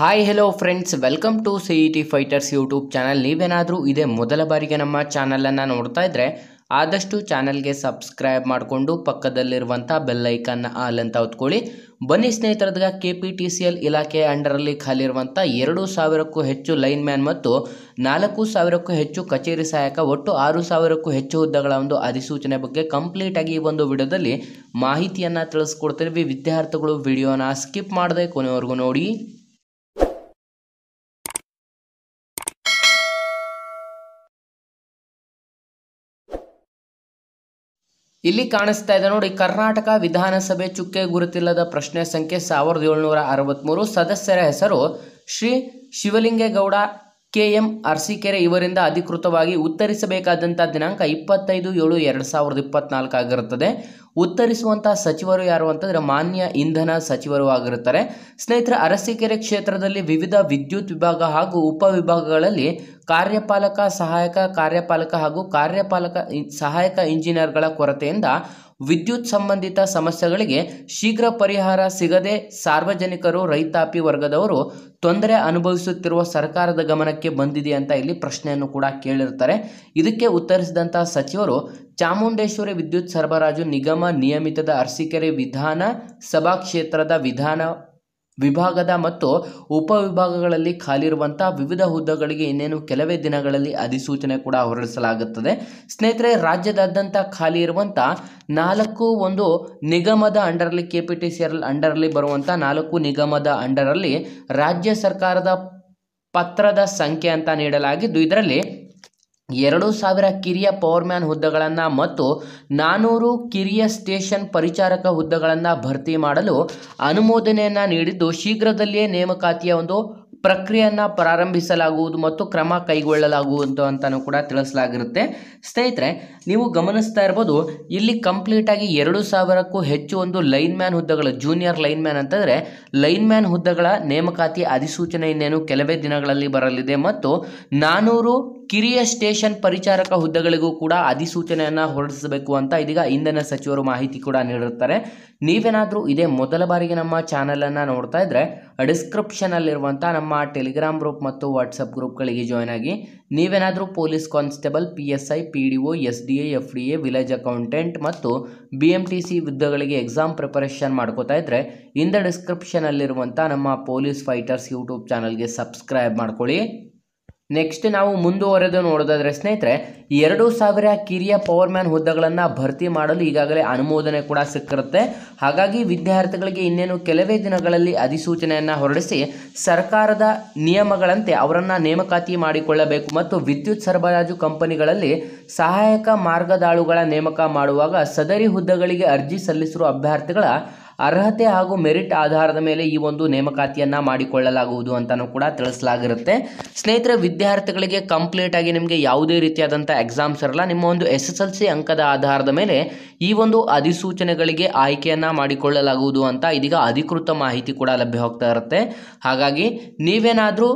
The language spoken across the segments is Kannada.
hi hello friends welcome to C E T fighters YouTube channel ನೀವೇನಾದರೂ ಇದೇ ಮೊದಲ ಬಾರಿಗೆ ನಮ್ಮ ಚಾನಲನ್ನು ನೋಡ್ತಾ ಇದ್ದರೆ ಆದಷ್ಟು ಚಾನಲ್ಗೆ ಸಬ್ಸ್ಕ್ರೈಬ್ ಮಾಡಿಕೊಂಡು ಪಕ್ಕದಲ್ಲಿರುವಂಥ ಬೆಲ್ಲೈಕನ್ನ ಆಲ್ ಅಂತ ಹೊತ್ಕೊಳ್ಳಿ ಬನ್ನಿ ಸ್ನೇಹಿತರದ್ದು K P T C L ಇಲಾಖೆ ಅಂಡರಲ್ಲಿ ಖಾಲಿರುವಂಥ ಎರಡು ಸಾವಿರಕ್ಕೂ ಹೆಚ್ಚು ಲೈನ್ ಮ್ಯಾನ್ ಮತ್ತು ನಾಲ್ಕು ಸಾವಿರಕ್ಕೂ ಹೆಚ್ಚು ಕಚೇರಿ ಸಹಾಯಕ ಒಟ್ಟು ಆರು ಸಾವಿರಕ್ಕೂ ಹೆಚ್ಚು ಹುದ್ದೆಗಳ ಒಂದು ಅಧಿಸೂಚನೆ ಬಗ್ಗೆ ಕಂಪ್ಲೀಟಾಗಿ ಈ ಒಂದು ವಿಡಿಯೋದಲ್ಲಿ ಮಾಹಿತಿಯನ್ನು ತಿಳಿಸ್ಕೊಡ್ತಿರ್ವಿ ವಿದ್ಯಾರ್ಥಿಗಳು ವಿಡಿಯೋನ ಸ್ಕಿಪ್ ಮಾಡದೆ ಕೊನೆವರೆಗೂ ನೋಡಿ ಇಲ್ಲಿ ಕಾಣಿಸ್ತಾ ಇದೆ ನೋಡಿ ಕರ್ನಾಟಕ ವಿಧಾನಸಭೆ ಚುಕ್ಕೆ ಗುರುತಿಲ್ಲದ ಪ್ರಶ್ನೆ ಸಂಖ್ಯೆ ಸಾವಿರದ ಏಳ್ನೂರ ಅರವತ್ತ್ಮೂರು ಸದಸ್ಯರ ಹೆಸರು ಶ್ರೀ ಶಿವಲಿಂಗೇಗೌಡ ಕೆಎಂ ಅರಸೀಕೆರೆ ಇವರಿಂದ ಅಧಿಕೃತವಾಗಿ ಉತ್ತರಿಸಬೇಕಾದಂಥ ದಿನಾಂಕ ಇಪ್ಪತ್ತೈದು ಏಳು ಎರಡು ಸಾವಿರದ ಇಪ್ಪತ್ನಾಲ್ಕು ಆಗಿರುತ್ತದೆ ಉತ್ತರಿಸುವಂಥ ಸಚಿವರು ಯಾರು ಅಂತಂದರೆ ಮಾನ್ಯ ಇಂಧನ ಸಚಿವರು ಆಗಿರುತ್ತಾರೆ ಸ್ನೇಹಿತರೆ ಅರಸೀಕೆರೆ ಕ್ಷೇತ್ರದಲ್ಲಿ ವಿವಿಧ ವಿದ್ಯುತ್ ವಿಭಾಗ ಹಾಗೂ ಉಪವಿಭಾಗಗಳಲ್ಲಿ ಕಾರ್ಯಪಾಲಕ ಸಹಾಯಕ ಕಾರ್ಯಪಾಲಕ ಹಾಗೂ ಕಾರ್ಯಪಾಲಕ ಸಹಾಯಕ ಇಂಜಿನಿಯರ್ಗಳ ಕೊರತೆಯಿಂದ ವಿದ್ಯುತ್ ಸಂಬಂಧಿತ ಸಮಸ್ಯೆಗಳಿಗೆ ಶೀಘ್ರ ಪರಿಹಾರ ಸಿಗದೆ ಸಾರ್ವಜನಿಕರು ರೈತಾಪಿ ವರ್ಗದವರು ತೊಂದರೆ ಅನುಭವಿಸುತ್ತಿರುವ ಸರ್ಕಾರದ ಗಮನಕ್ಕೆ ಬಂದಿದೆ ಅಂತ ಇಲ್ಲಿ ಪ್ರಶ್ನೆಯನ್ನು ಕೂಡ ಕೇಳಿರ್ತಾರೆ ಇದಕ್ಕೆ ಉತ್ತರಿಸಿದಂತಹ ಸಚಿವರು ಚಾಮುಂಡೇಶ್ವರಿ ವಿದ್ಯುತ್ ಸರಬರಾಜು ನಿಗಮ ನಿಯಮಿತದ ಅರಸಿಕೆರೆ ವಿಧಾನ ಸಭಾ ಕ್ಷೇತ್ರದ ವಿಧಾನ ವಿಭಾಗದ ಮತ್ತು ಉಪವಿಭಾಗಗಳಲ್ಲಿ ಖಾಲಿ ಖಾಲಿರುವಂಥ ವಿವಿಧ ಹುದ್ದೆಗಳಿಗೆ ಇನ್ನೇನು ಕೆಲವೇ ದಿನಗಳಲ್ಲಿ ಅಧಿಸೂಚನೆ ಕೂಡ ಹೊರಡಿಸಲಾಗುತ್ತದೆ ಸ್ನೇಹಿತರೆ ರಾಜ್ಯದಾದ್ಯಂತ ಖಾಲಿ ಇರುವಂಥ ನಾಲ್ಕು ಒಂದು ನಿಗಮದ ಅಂಡರಲ್ಲಿ ಕೆ ಪಿ ಟಿ ಸಿ ಅಂಡರಲ್ಲಿ ಬರುವಂಥ ನಾಲ್ಕು ನಿಗಮದ ಅಂಡರಲ್ಲಿ ರಾಜ್ಯ ಸರ್ಕಾರದ ಪತ್ರದ ಸಂಖ್ಯೆ ಅಂತ ನೀಡಲಾಗಿದ್ದು ಇದರಲ್ಲಿ ಎರಡು ಸಾವಿರ ಕಿರಿಯ ಪವರ್ಮ್ಯಾನ್ ಹುದ್ದೆಗಳನ್ನು ಮತ್ತು ನಾನೂರು ಕಿರಿಯ ಸ್ಟೇಷನ್ ಪರಿಚಾರಕ ಹುದ್ದೆಗಳನ್ನು ಭರ್ತಿ ಮಾಡಲು ಅನುಮೋದನೆಯನ್ನು ನೀಡಿದ್ದು ಶೀಘ್ರದಲ್ಲಿಯೇ ನೇಮಕಾತಿಯ ಒಂದು ಪ್ರಕ್ರಿಯೆಯನ್ನು ಪ್ರಾರಂಭಿಸಲಾಗುವುದು ಮತ್ತು ಕ್ರಮ ಕೈಗೊಳ್ಳಲಾಗುವುದು ಅಂತಲೂ ಕೂಡ ತಿಳಿಸಲಾಗಿರುತ್ತೆ ಸ್ನೇಹಿತರೆ ನೀವು ಗಮನಿಸ್ತಾ ಇರ್ಬೋದು ಇಲ್ಲಿ ಕಂಪ್ಲೀಟಾಗಿ ಎರಡು ಸಾವಿರಕ್ಕೂ ಹೆಚ್ಚು ಒಂದು ಲೈನ್ ಮ್ಯಾನ್ ಹುದ್ದೆಗಳು ಜೂನಿಯರ್ ಲೈನ್ ಮ್ಯಾನ್ ಅಂತಂದರೆ ಲೈನ್ ಮ್ಯಾನ್ ಹುದ್ದೆಗಳ ನೇಮಕಾತಿ ಅಧಿಸೂಚನೆ ಇನ್ನೇನು ಕೆಲವೇ ದಿನಗಳಲ್ಲಿ ಬರಲಿದೆ ಮತ್ತು ನಾನೂರು ಕಿರಿಯ ಸ್ಟೇಷನ್ ಪರಿಚಾರಕ ಹುದ್ದೆಗಳಿಗೂ ಕೂಡ ಅಧಿಸೂಚನೆಯನ್ನು ಹೊರಡಿಸಬೇಕು ಅಂತ ಇದೀಗ ಇಂಧನ ಸಚಿವರು ಮಾಹಿತಿ ಕೂಡ ನೀಡಿರ್ತಾರೆ ನೀವೇನಾದರೂ ಇದೇ ಮೊದಲ ಬಾರಿಗೆ ನಮ್ಮ ಚಾನಲನ್ನು ನೋಡ್ತಾ ಇದ್ದರೆ ಡಿಸ್ಕ್ರಿಪ್ಷನಲ್ಲಿರುವಂಥ ನಮ್ಮ ಟೆಲಿಗ್ರಾಮ್ ಗ್ರೂಪ್ ಮತ್ತು ವಾಟ್ಸಪ್ ಗ್ರೂಪ್ಗಳಿಗೆ ಜಾಯ್ನ್ ಆಗಿ ನೀವೇನಾದರೂ police constable P S I P D O S D A F D A village accountant ಮತ್ತು ಬಿ ಎಮ್ ಟಿ ಸಿ ಹುದ್ದೆಗಳಿಗೆ ಎಕ್ಸಾಮ್ ಪ್ರಿಪರೇಷನ್ ಮಾಡ್ಕೋತಾ ಇದ್ದರೆ ಇಂದ ಡಿಸ್ಕ್ರಿಪ್ಷನಲ್ಲಿರುವಂಥ ನಮ್ಮ ಪೊಲೀಸ್ ಫೈಟರ್ಸ್ ಯೂಟ್ಯೂಬ್ ಚಾನಲ್ಗೆ ಸಬ್ಸ್ಕ್ರೈಬ್ ಮಾಡ್ಕೊಳ್ಳಿ ನೆಕ್ಸ್ಟ್ ನಾವು ಮುಂದುವರೆದು ನೋಡೋದಾದರೆ ಸ್ನೇಹಿತರೆ ಎರಡು ಸಾವಿರ ಕಿರಿಯ ಪವರ್ ಮ್ಯಾನ್ ಹುದ್ದೆಗಳನ್ನು ಭರ್ತಿ ಮಾಡಲು ಈಗಾಗಲೇ ಅನುಮೋದನೆ ಕೂಡ ಸಿಕ್ಕಿರುತ್ತೆ ಹಾಗಾಗಿ ವಿದ್ಯಾರ್ಥಿಗಳಿಗೆ ಇನ್ನೇನು ಕೆಲವೇ ದಿನಗಳಲ್ಲಿ ಅಧಿಸೂಚನೆಯನ್ನು ಹೊರಡಿಸಿ ಸರ್ಕಾರದ ನಿಯಮಗಳಂತೆ ಅವರನ್ನು ನೇಮಕಾತಿ ಮಾಡಿಕೊಳ್ಳಬೇಕು ಮತ್ತು ವಿದ್ಯುತ್ ಸರಬರಾಜು ಕಂಪನಿಗಳಲ್ಲಿ ಸಹಾಯಕ ಮಾರ್ಗದಾಳುಗಳ ನೇಮಕ ಮಾಡುವಾಗ ಸದರಿ ಹುದ್ದೆಗಳಿಗೆ ಅರ್ಜಿ ಸಲ್ಲಿಸಿರುವ ಅಭ್ಯರ್ಥಿಗಳ ಅರ್ಹತೆ ಹಾಗೂ ಮೆರಿಟ್ ಆಧಾರದ ಮೇಲೆ ಈ ಒಂದು ನೇಮಕಾತಿಯನ್ನು ಮಾಡಿಕೊಳ್ಳಲಾಗುವುದು ಅಂತಲೂ ಕೂಡ ತಿಳಿಸಲಾಗಿರುತ್ತೆ ಸ್ನೇಹಿತರೆ ವಿದ್ಯಾರ್ಥಿಗಳಿಗೆ ಕಂಪ್ಲೀಟ್ ಆಗಿ ನಿಮಗೆ ಯಾವುದೇ ರೀತಿಯಾದಂಥ ಎಕ್ಸಾಮ್ಸ್ ಇರಲ್ಲ ನಿಮ್ಮ ಒಂದು ಎಸ್ ಎಸ್ ಎಲ್ ಸಿ ಅಂಕದ ಆಧಾರದ ಮೇಲೆ ಈ ಒಂದು ಅಧಿಸೂಚನೆಗಳಿಗೆ ಆಯ್ಕೆಯನ್ನು ಮಾಡಿಕೊಳ್ಳಲಾಗುವುದು ಅಂತ ಇದೀಗ ಅಧಿಕೃತ ಮಾಹಿತಿ ಕೂಡ ಲಭ್ಯವಾಗ್ತಾ ಇರುತ್ತೆ ಹಾಗಾಗಿ ನೀವೇನಾದರೂ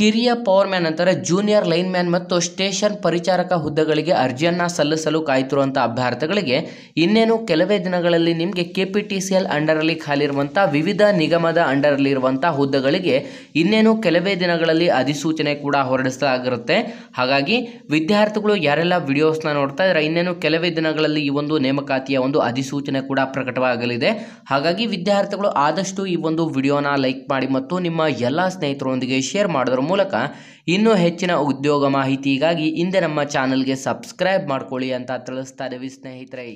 ಕಿರಿಯ ಪವರ್ ಮ್ಯಾನ್ ಅಂತಾರೆ ಜೂನಿಯರ್ ಲೈನ್ ಮ್ಯಾನ್ ಮತ್ತು ಸ್ಟೇಷನ್ ಪರಿಚಾರಕ ಹುದ್ದೆಗಳಿಗೆ ಅರ್ಜಿಯನ್ನು ಸಲ್ಲಿಸಲು ಕಾಯ್ತಿರುವಂಥ ಅಭ್ಯರ್ಥಿಗಳಿಗೆ ಇನ್ನೇನು ಕೆಲವೇ ದಿನಗಳಲ್ಲಿ ನಿಮಗೆ K P T C L ಅಂಡರಲ್ಲಿ ಖಾಲಿರುವಂಥ ವಿವಿಧ ನಿಗಮದ ಅಂಡರಲ್ಲಿರುವಂಥ ಹುದ್ದೆಗಳಿಗೆ ಇನ್ನೇನು ಕೆಲವೇ ದಿನಗಳಲ್ಲಿ ಅಧಿಸೂಚನೆ ಕೂಡ ಹೊರಡಿಸಲಾಗಿರುತ್ತೆ ಹಾಗಾಗಿ ವಿದ್ಯಾರ್ಥಿಗಳು ಯಾರೆಲ್ಲ ವಿಡಿಯೋಸ್ನ ನೋಡ್ತಾ ಇದ್ದಾರೆ ಇನ್ನೇನು ಕೆಲವೇ ದಿನಗಳಲ್ಲಿ ಈ ಒಂದು ನೇಮಕಾತಿಯ ಒಂದು ಅಧಿಸೂಚನೆ ಕೂಡ ಪ್ರಕಟವಾಗಲಿದೆ ಹಾಗಾಗಿ ವಿದ್ಯಾರ್ಥಿಗಳು ಆದಷ್ಟು ಈ ಒಂದು ವಿಡಿಯೋನ ಲೈಕ್ ಮಾಡಿ ಮತ್ತು ನಿಮ್ಮ ಎಲ್ಲ ಸ್ನೇಹಿತರೊಂದಿಗೆ ಶೇರ್ ಮಾಡಿದ್ರು ಮೂಲಕ ಇನ್ನೂ ಹೆಚ್ಚಿನ ಉದ್ಯೋಗ ಮಾಹಿತಿಗಾಗಿ ಹಿಂದೆ ನಮ್ಮ ಚಾನಲ್ಗೆ ಸಬ್ಸ್ಕ್ರೈಬ್ ಮಾಡ್ಕೊಳ್ಳಿ ಅಂತ ತಿಳಿಸ್ತಾ ಇದ್ದೀವಿ ಸ್ನೇಹಿತರೆ